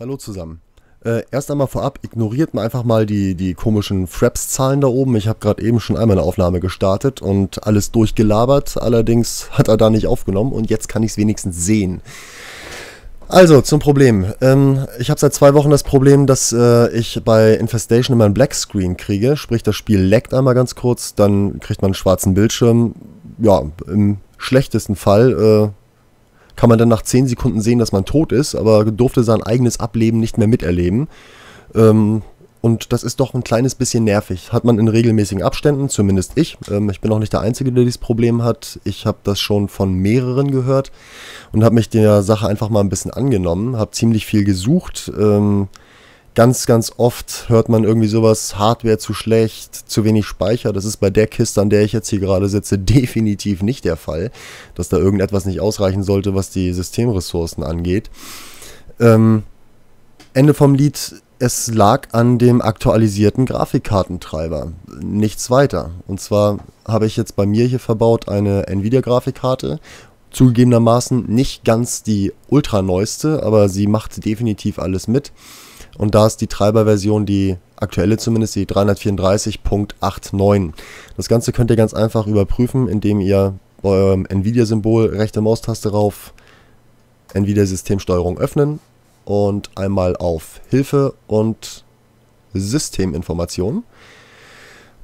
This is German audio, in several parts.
Hallo zusammen. Äh, erst einmal vorab, ignoriert mal einfach mal die, die komischen Fraps-Zahlen da oben. Ich habe gerade eben schon einmal eine Aufnahme gestartet und alles durchgelabert. Allerdings hat er da nicht aufgenommen und jetzt kann ich es wenigstens sehen. Also, zum Problem. Ähm, ich habe seit zwei Wochen das Problem, dass äh, ich bei Infestation immer einen Blackscreen kriege. Sprich, das Spiel leckt einmal ganz kurz, dann kriegt man einen schwarzen Bildschirm. Ja, im schlechtesten Fall äh, kann man dann nach 10 Sekunden sehen, dass man tot ist, aber durfte sein eigenes Ableben nicht mehr miterleben. Ähm, und das ist doch ein kleines bisschen nervig. Hat man in regelmäßigen Abständen, zumindest ich. Ähm, ich bin auch nicht der Einzige, der dieses Problem hat. Ich habe das schon von mehreren gehört und habe mich der Sache einfach mal ein bisschen angenommen. Habe ziemlich viel gesucht. Ähm, ganz, ganz oft hört man irgendwie sowas, Hardware zu schlecht, zu wenig Speicher. Das ist bei der Kiste, an der ich jetzt hier gerade sitze, definitiv nicht der Fall, dass da irgendetwas nicht ausreichen sollte, was die Systemressourcen angeht. Ähm, Ende vom Lied, es lag an dem aktualisierten Grafikkartentreiber. Nichts weiter. Und zwar habe ich jetzt bei mir hier verbaut eine Nvidia-Grafikkarte zugegebenermaßen nicht ganz die ultra neueste, aber sie macht definitiv alles mit. Und da ist die Treiberversion die aktuelle zumindest, die 334.89. Das Ganze könnt ihr ganz einfach überprüfen, indem ihr eurem ähm, NVIDIA-Symbol rechte Maustaste rauf, NVIDIA-Systemsteuerung öffnen und einmal auf Hilfe und Systeminformationen.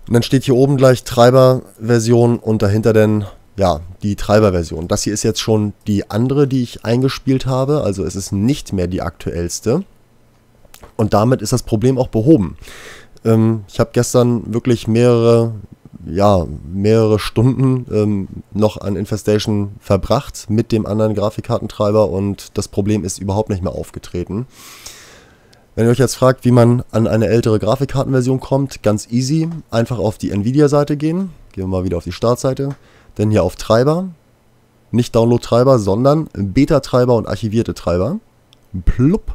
Und dann steht hier oben gleich Treiberversion und dahinter dann ja, die Treiberversion. Das hier ist jetzt schon die andere, die ich eingespielt habe, also es ist nicht mehr die aktuellste. Und damit ist das Problem auch behoben. Ähm, ich habe gestern wirklich mehrere, ja, mehrere Stunden ähm, noch an Infestation verbracht mit dem anderen Grafikkartentreiber und das Problem ist überhaupt nicht mehr aufgetreten. Wenn ihr euch jetzt fragt, wie man an eine ältere Grafikkartenversion kommt, ganz easy. Einfach auf die Nvidia-Seite gehen. Gehen wir mal wieder auf die Startseite. Dann hier auf Treiber. Nicht Download-Treiber, sondern Beta-Treiber und archivierte Treiber. Plupp.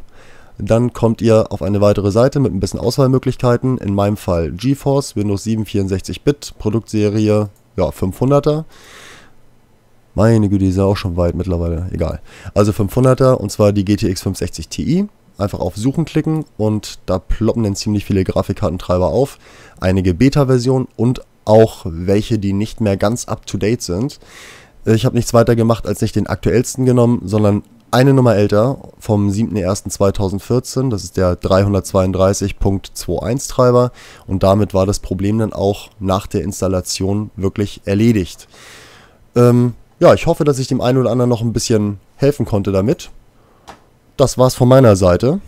Dann kommt ihr auf eine weitere Seite mit ein bisschen Auswahlmöglichkeiten. In meinem Fall GeForce, Windows 7 64-Bit, Produktserie ja, 500er. Meine Güte, die ist ja auch schon weit mittlerweile. Egal. Also 500er und zwar die GTX 560 Ti. Einfach auf Suchen klicken und da ploppen dann ziemlich viele Grafikkartentreiber auf. Einige Beta-Versionen und auch welche, die nicht mehr ganz up-to-date sind. Ich habe nichts weiter gemacht, als nicht den aktuellsten genommen, sondern eine Nummer älter vom 7.01.2014. Das ist der 332.21 Treiber und damit war das Problem dann auch nach der Installation wirklich erledigt. Ähm, ja, ich hoffe, dass ich dem einen oder anderen noch ein bisschen helfen konnte damit. Das war's von meiner Seite.